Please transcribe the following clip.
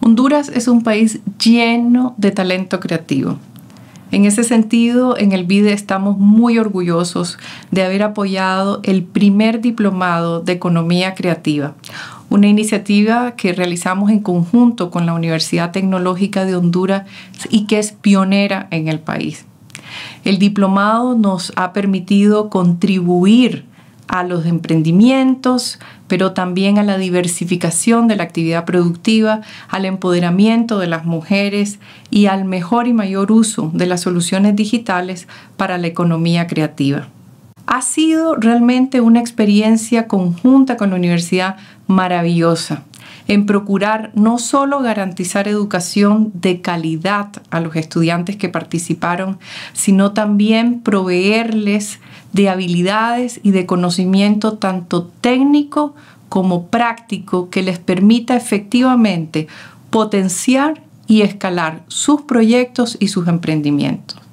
Honduras es un país lleno de talento creativo. En ese sentido, en el BIDE estamos muy orgullosos de haber apoyado el primer diplomado de Economía Creativa, una iniciativa que realizamos en conjunto con la Universidad Tecnológica de Honduras y que es pionera en el país. El diplomado nos ha permitido contribuir a los emprendimientos, pero también a la diversificación de la actividad productiva, al empoderamiento de las mujeres y al mejor y mayor uso de las soluciones digitales para la economía creativa. Ha sido realmente una experiencia conjunta con la universidad maravillosa en procurar no solo garantizar educación de calidad a los estudiantes que participaron, sino también proveerles de habilidades y de conocimiento tanto técnico como práctico que les permita efectivamente potenciar y escalar sus proyectos y sus emprendimientos.